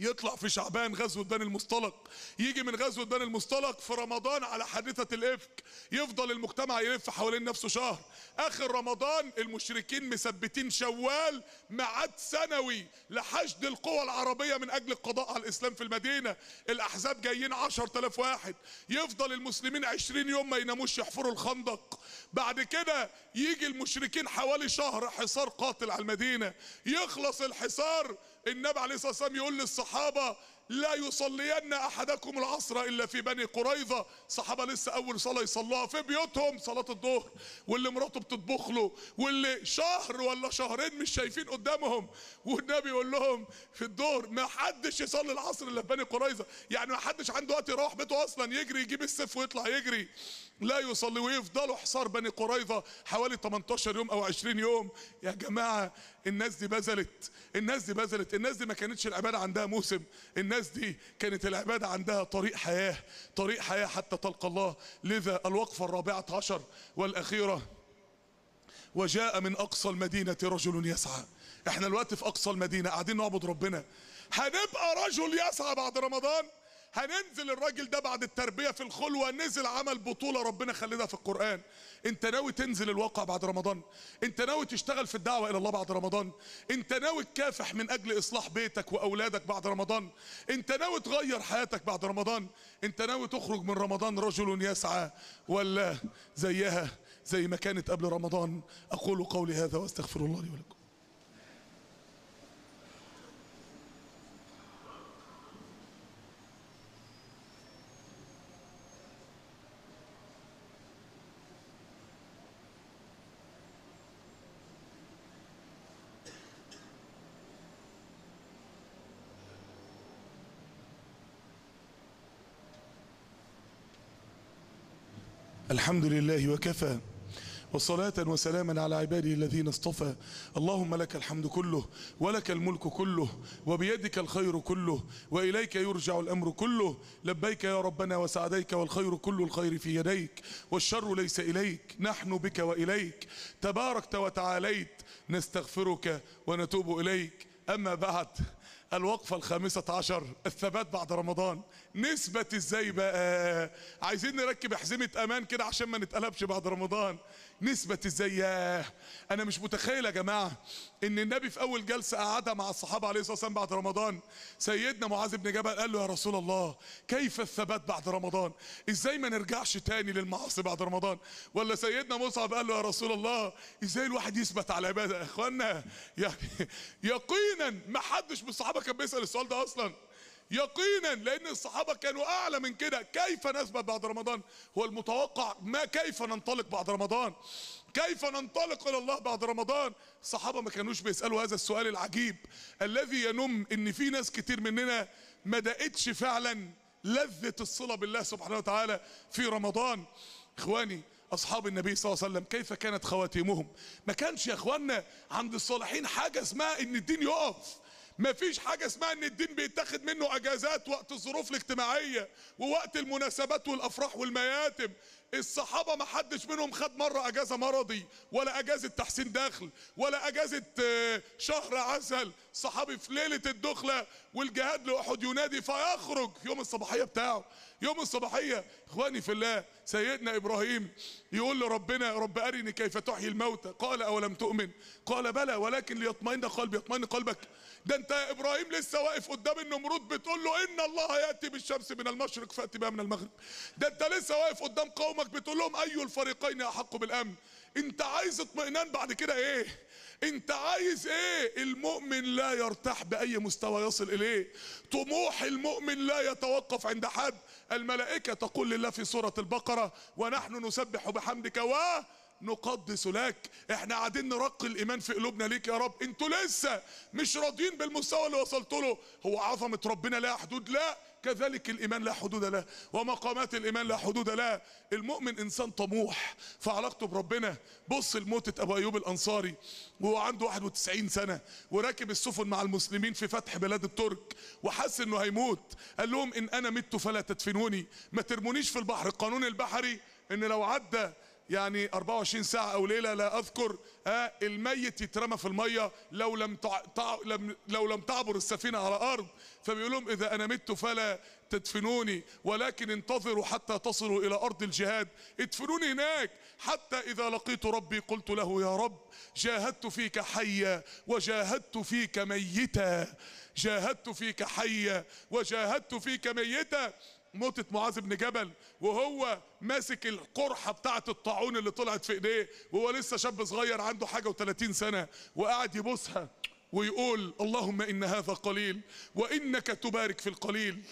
يطلع في شعبان غزوة بني المصطلق يجي من غزوة بني المصطلق في رمضان على حادثة الإفك يفضل المجتمع يلف حوالين نفسه شهر آخر رمضان المشركين مثبتين شوال معاد سنوي لحشد القوى العربية من أجل القضاء على الإسلام في المدينة الأحزاب جايين 10000 واحد يفضل المسلمين 20 يوم ما يناموش يحفروا الخندق بعد كده يجي المشركين حوالي شهر حصار قاتل على المدينة يخلص الحصار النبي عليه الصلاه والسلام يقول للصحابه لا يصلين احدكم العصر الا في بني قريظه صحابه لسه اول صلاه يصلوها في بيوتهم صلاه الظهر واللي مراته بتطبخ له واللي شهر ولا شهرين مش شايفين قدامهم والنبي يقول لهم في الظهر ما حدش يصلي العصر الا في بني قريظه يعني ما حدش عنده وقت يروح بيته اصلا يجري يجيب السيف ويطلع يجري لا يصلي ويفضلوا حصار بني قريظة حوالي 18 يوم او 20 يوم يا جماعة الناس دي بذلت الناس دي بذلت الناس دي ما كانتش العبادة عندها موسم الناس الناس دي كانت العبادة عندها طريق حياة طريق حياة حتى تلقى الله لذا الوقفة الرابعة عشر والأخيرة وجاء من أقصى المدينة رجل يسعى احنا الوقت في أقصى المدينة قاعدين نعبد ربنا هنبقى رجل يسعى بعد رمضان هننزل الراجل ده بعد التربيه في الخلوه نزل عمل بطوله ربنا خلدها في القران انت ناوي تنزل الواقع بعد رمضان انت ناوي تشتغل في الدعوه الى الله بعد رمضان انت ناوي تكافح من اجل اصلاح بيتك واولادك بعد رمضان انت ناوي تغير حياتك بعد رمضان انت ناوي تخرج من رمضان رجل يسعى ولا زيها زي ما كانت قبل رمضان اقول قولي هذا واستغفر الله لي ولكم الحمد لله وكفى وصلاة وسلاما على عباده الذين اصطفى اللهم لك الحمد كله ولك الملك كله وبيدك الخير كله وإليك يرجع الأمر كله لبيك يا ربنا وسعديك والخير كل الخير في يديك والشر ليس إليك نحن بك وإليك تباركت وتعاليت نستغفرك ونتوب إليك أما بعد الوقفة الخامسة عشر الثبات بعد رمضان نسبة ازاي بقى آه، آه، آه. عايزين نركب حزمة امان كده عشان ما نتقلبش بعد رمضان نثبت ازاي انا مش متخيل يا جماعه ان النبي في اول جلسه قعدها مع الصحابه عليه الصلاه والسلام بعد رمضان سيدنا معاذ بن جبل قال له يا رسول الله كيف الثبات بعد رمضان ازاي ما نرجعش تاني للمعاصي بعد رمضان ولا سيدنا مصعب قال له يا رسول الله ازاي الواحد يثبت على عبادة يا اخوانا يعني يقينا ما حدش من الصحابه كان بيسال السؤال ده اصلا يقينا لان الصحابه كانوا اعلى من كده كيف نثبت بعد رمضان هو المتوقع ما كيف ننطلق بعد رمضان كيف ننطلق الى الله بعد رمضان الصحابه ما كانوش بيسالوا هذا السؤال العجيب الذي ينم ان في ناس كتير مننا ما دقتش فعلا لذه الصله بالله سبحانه وتعالى في رمضان اخواني اصحاب النبي صلى الله عليه وسلم كيف كانت خواتيمهم ما كانش يا اخواننا عند الصالحين حاجه اسمها ان الدين يقف مفيش حاجة اسمها ان الدين بيتاخد منه اجازات وقت الظروف الاجتماعية ووقت المناسبات والافراح والمياتم الصحابه ما حدش منهم خد مره اجازه مرضي ولا اجازه تحسين دخل ولا اجازه آه، شهر عسل صحابي في ليله الدخله والجهاد لاحد ينادي فيخرج يوم الصباحيه بتاعه يوم الصباحيه اخواني في الله سيدنا ابراهيم يقول لربنا رب ارني كيف تحيي الموتى قال اولم تؤمن قال بلى ولكن ليطمئن قلبي يطمئن قلبك ده انت يا ابراهيم لسه واقف قدام النمرود بتقول له ان الله ياتي بالشمس من المشرق فاتي بها من المغرب ده انت لسه واقف قدام قومك بتقول لهم اي الفريقين احق بالامن انت عايز اطمئنان بعد كده ايه انت عايز ايه المؤمن لا يرتاح باي مستوى يصل اليه طموح المؤمن لا يتوقف عند حد الملائكه تقول لله في سوره البقره ونحن نسبح بحمدك و نقدس لك احنا قاعدين نرقي الايمان في قلوبنا ليك يا رب انتوا لسه مش راضيين بالمستوى اللي وصلت له هو عظمه ربنا لا حدود لا كذلك الإيمان لا حدود له ومقامات الإيمان لا حدود له المؤمن إنسان طموح في علاقته بربنا بص لموتة أبو أيوب الأنصاري وهو عنده 91 سنة وراكب السفن مع المسلمين في فتح بلاد الترك وحس إنه هيموت قال لهم إن أنا مت فلا تدفنوني ما ترمونيش في البحر القانون البحري إن لو عدى يعني 24 ساعة أو ليلة لا أذكر آه، الميت يترمى في المية لو لم, تع... لم... لو لم تعبر السفينة على أرض فبيقول لهم إذا أنا مت فلا تدفنوني ولكن انتظروا حتى تصلوا إلى أرض الجهاد ادفنوني هناك حتى إذا لقيت ربي قلت له يا رب جاهدت فيك حيا وجاهدت فيك ميتا جاهدت فيك حيا وجاهدت فيك ميتا موتة معاذ بن جبل وهو ماسك القرحة بتاعت الطاعون اللي طلعت في ايديه وهو لسه شاب صغير عنده حاجة و30 سنة وقاعد يبوسها ويقول اللهم إن هذا قليل وإنك تبارك في القليل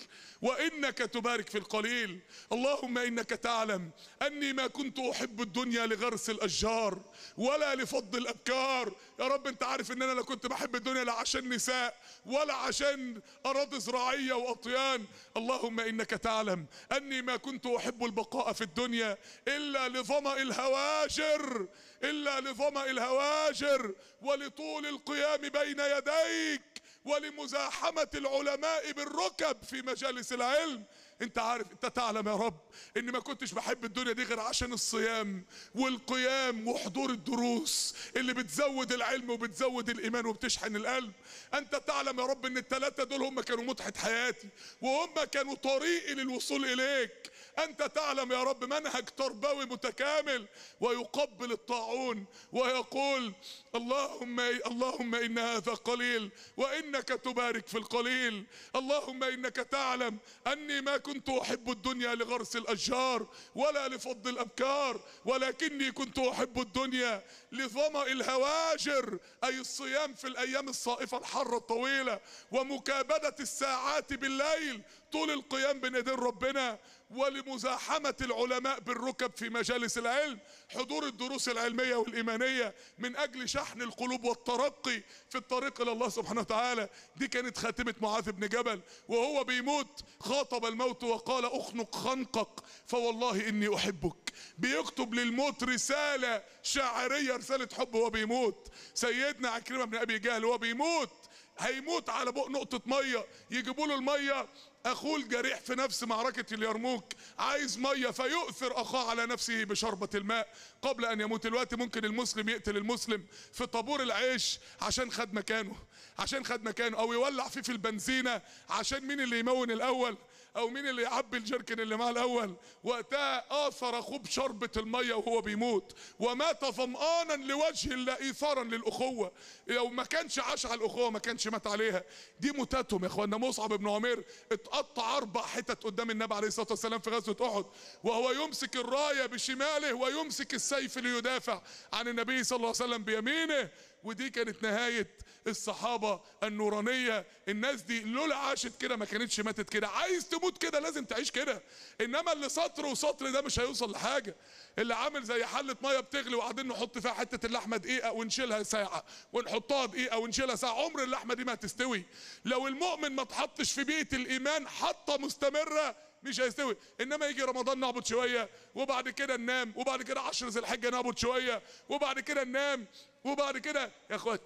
وانك تبارك في القليل اللهم انك تعلم اني ما كنت احب الدنيا لغرس الاشجار ولا لفض الابكار يا رب انت عارف ان انا لا كنت بحب الدنيا لا عشان نساء ولا عشان اراضي زراعيه واطيان اللهم انك تعلم اني ما كنت احب البقاء في الدنيا الا لظما الهواجر الا لظما الهواجر ولطول القيام بين يديك ولمزاحمة العلماء بالركب في مجالس العلم انت عارف انت تعلم يا رب اني ما كنتش بحب الدنيا دي غير عشان الصيام والقيام وحضور الدروس اللي بتزود العلم وبتزود الايمان وبتشحن القلب انت تعلم يا رب ان التلاتة دول هم كانوا متحه حياتي وهم كانوا طريقي للوصول اليك أنت تعلم يا رب منهج تربوي متكامل ويقبل الطاعون ويقول اللهم اللهم إن هذا قليل وإنك تبارك في القليل اللهم إنك تعلم أني ما كنت أحب الدنيا لغرس الأشجار ولا لفض الأبكار ولكني كنت أحب الدنيا لظمأ الهواجر أي الصيام في الأيام الصائفة الحرة الطويلة ومكابدة الساعات بالليل طول القيام بين ايدين ربنا ولمزاحمة العلماء بالركب في مجالس العلم حضور الدروس العلمية والإيمانية من أجل شحن القلوب والترقي في الطريق إلى الله سبحانه وتعالى دي كانت خاتمة معاذ بن جبل وهو بيموت خاطب الموت وقال أخنق خنقك فوالله إني أحبك بيكتب للموت رسالة شاعرية رسالة حب وهو بيموت سيدنا عكرمة بن أبي جهل وهو بيموت هيموت على بق نقطة مية يجيبوا له المية اخوه الجريح في نفس معركة اليرموك عايز مية فيؤثر اخاه على نفسه بشربة الماء قبل ان يموت الوقت ممكن المسلم يقتل المسلم في طابور العيش عشان خد مكانه عشان خد مكانه او يولع فيه في البنزينة عشان مين اللي يمون الاول او مين اللي يعبي الجركن اللي معاه الاول وقتها اثر اخوه بشربة المية وهو بيموت ومات ظمآنا لوجه الله ايثارا للاخوة لو ما كانش عاش على الاخوة ما كانش مات عليها دي موتاتهم يا اخوانا مصعب بن عمير اتقطع اربع حتت قدام النبي عليه الصلاة والسلام في غزوة احد وهو يمسك الراية بشماله ويمسك السيف ليدافع عن النبي صلى الله عليه وسلم بيمينه ودي كانت نهاية الصحابة النورانية الناس دي لولا عاشت كده ما كانتش ماتت كده عايز تموت كده لازم تعيش كده انما اللي سطر وسطر ده مش هيوصل لحاجة اللي عامل زي حلة مية بتغلي وقاعدين نحط فيها حتة اللحمة دقيقة ونشيلها ساعة ونحطها دقيقة ونشيلها ساعة عمر اللحمة دي ما هتستوي لو المؤمن ما تحطش في بيئة الإيمان حطة مستمرة مش هيستوي انما يجي رمضان نعبد شويه وبعد كده ننام وبعد كده عشر ذي الحجه نعبد شويه وبعد كده ننام وبعد كده يا اخوات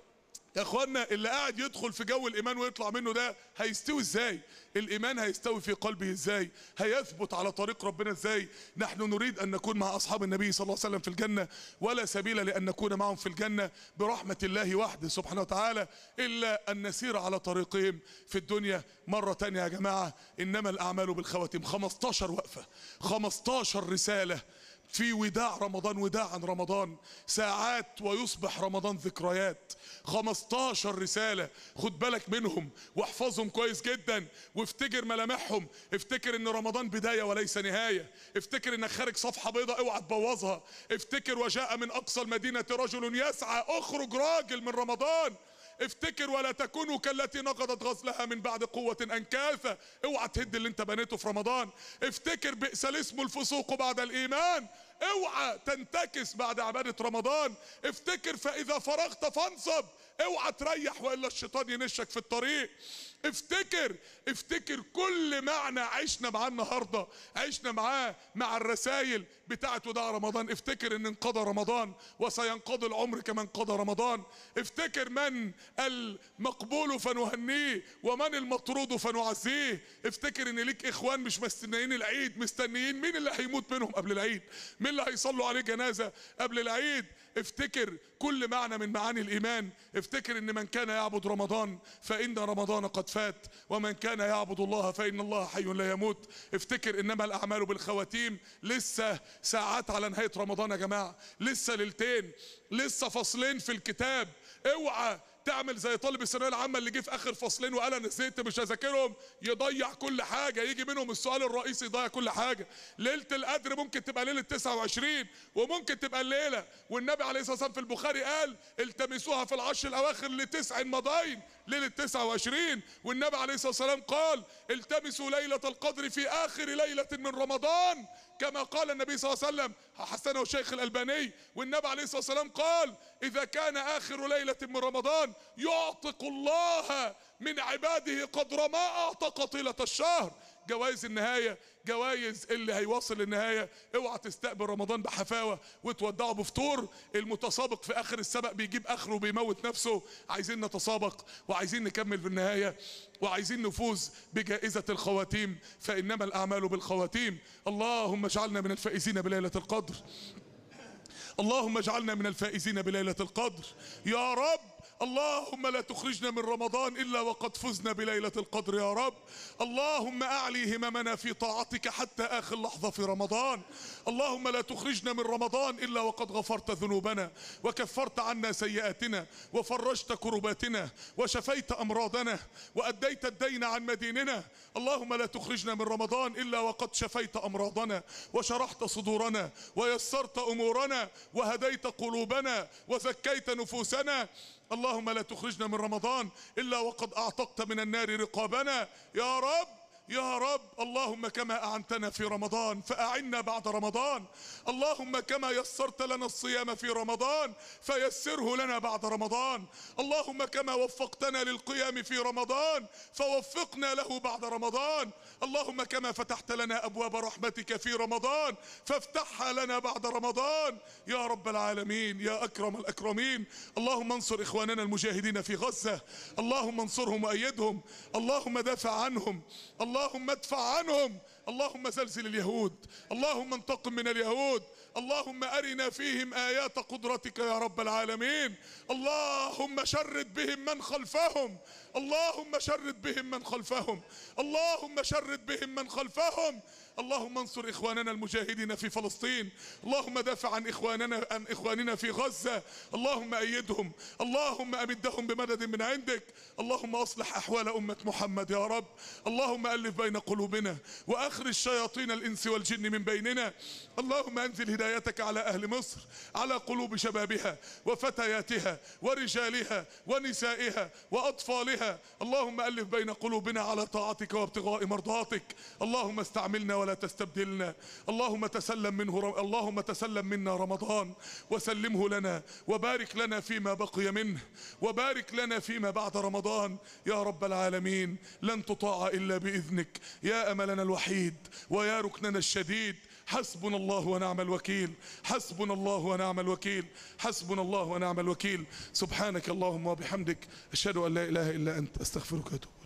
يا اخوانا اللي قاعد يدخل في جو الايمان ويطلع منه ده هيستوي ازاي الايمان هيستوي في قلبه ازاي هيثبت على طريق ربنا ازاي نحن نريد ان نكون مع اصحاب النبي صلى الله عليه وسلم في الجنه ولا سبيل لان نكون معهم في الجنه برحمه الله وحده سبحانه وتعالى الا ان نسير على طريقهم في الدنيا مره ثانيه يا جماعه انما الاعمال بالخواتيم 15 وقفه 15 رساله في وداع رمضان وداعا رمضان ساعات ويصبح رمضان ذكريات 15 رسالة خد بالك منهم واحفظهم كويس جدا وافتكر ملامحهم افتكر ان رمضان بداية وليس نهاية افتكر انك خارج صفحة بيضاء اوعى تبوظها افتكر وجاء من اقصى المدينة رجل يسعى اخرج راجل من رمضان افتكر ولا تكونوا كالتي نقضت غزلها من بعد قوة أنكاثة اوعى تهد اللي انت بنيته في رمضان افتكر بئس الاسم الفسوق بعد الإيمان اوعى تنتكس بعد عبادة رمضان افتكر فإذا فرغت فانصب اوعى تريح والا الشيطان ينشك في الطريق افتكر افتكر كل معنى عشنا معاه النهارده عشنا معاه مع الرسائل بتاعه وداع رمضان افتكر ان انقضى رمضان وسينقضي العمر كما انقضى رمضان افتكر من المقبول فنهنيه ومن المطرود فنعزيه افتكر ان ليك اخوان مش مستنيين العيد مستنيين مين اللي هيموت منهم قبل العيد مين اللي هيصلوا عليه جنازه قبل العيد افتكر كل معنى من معاني الايمان افتكر ان من كان يعبد رمضان فان رمضان قد فات ومن كان يعبد الله فان الله حي لا يموت افتكر انما الاعمال بالخواتيم لسه ساعات على نهايه رمضان يا جماعه لسه ليلتين لسه فصلين في الكتاب اوعى تعمل زي طالب الثانويه العامه اللي جه في اخر فصلين وقال انا نسيت مش هذاكرهم يضيع كل حاجه يجي منهم السؤال الرئيسي يضيع كل حاجه ليله القدر ممكن تبقى ليله 29 وممكن تبقى الليله والنبي عليه الصلاه والسلام في البخاري قال التمسوها في العشر الاواخر لتسع مضاين ليله 29 والنبي عليه الصلاه والسلام قال التمسوا ليله القدر في اخر ليله من رمضان كما قال النبي صلى الله عليه وسلم حسنه الشيخ الألباني والنبي عليه الصلاة والسلام قال إذا كان آخر ليلة من رمضان يعتق الله من عباده قدر ما أعتق طيلة الشهر جوائز النهايه جوائز اللي هيواصل النهايه اوعى تستقبل رمضان بحفاوه وتودعه بفطور المتسابق في اخر السبق بيجيب اخره وبيموت نفسه عايزين نتسابق وعايزين نكمل في النهايه وعايزين نفوز بجائزه الخواتيم فانما الاعمال بالخواتيم اللهم اجعلنا من الفائزين بليله القدر اللهم اجعلنا من الفائزين بليله القدر يا رب اللهم لا تخرجنا من رمضان إلا وقد فزنا بليلة القدر يا رب اللهم أعلي هممنا في طاعتك حتى آخر لحظة في رمضان اللهم لا تخرجنا من رمضان إلا وقد غفرت ذنوبنا وكفرت عنا سيئاتنا وفرجت كرباتنا وشفيت أمراضنا وأديت الدين عن مديننا اللهم لا تخرجنا من رمضان إلا وقد شفيت أمراضنا وشرحت صدورنا ويسرت أمورنا وهديت قلوبنا وزكيت نفوسنا اللهم لا تخرجنا من رمضان إلا وقد أعتقت من النار رقابنا يا رب يا رب اللهم كما أعنتنا في رمضان فأعنا بعد رمضان اللهم كما يسرت لنا الصيام في رمضان فيسره لنا بعد رمضان اللهم كما وفقتنا للقيام في رمضان فوفقنا له بعد رمضان اللهم كما فتحت لنا أبواب رحمتك في رمضان فافتحها لنا بعد رمضان يا رب العالمين يا أكرم الأكرمين اللهم انصر إخواننا المجاهدين في غزة اللهم انصرهم وأيدهم اللهم دافع عنهم اللهم اللهم ادفع عنهم اللهم زلزل اليهود اللهم انتقم من اليهود اللهم أرنا فيهم آيات قدرتك يا رب العالمين اللهم شرد بهم من خلفهم اللهم شرد بهم من خلفهم اللهم شرد بهم من خلفهم اللهم انصر إخواننا المجاهدين في فلسطين اللهم دافع عن إخواننا, عن إخواننا في غزة اللهم أيدهم اللهم أمدهم بمدد من عندك اللهم أصلح أحوال أمة محمد يا رب اللهم ألف بين قلوبنا وأخرج شياطين الإنس والجن من بيننا اللهم أنزل هدايتك على أهل مصر على قلوب شبابها وفتياتها ورجالها ونسائها وأطفالها اللهم ألف بين قلوبنا على طاعتك وابتغاء مرضاتك اللهم استعملنا ولا ولا تستبدلنا اللهم تسلم منه رم... اللهم تسلم منا رمضان وسلمه لنا وبارك لنا فيما بقي منه وبارك لنا فيما بعد رمضان يا رب العالمين لن تطاع إلا بإذنك يا أملنا الوحيد ويا ركننا الشديد حسبنا الله ونعم الوكيل حسبنا الله ونعم الوكيل حسبنا الله ونعم الوكيل سبحانك اللهم وبحمدك أشهد أن لا إله إلا أنت أستغفرك وأتوب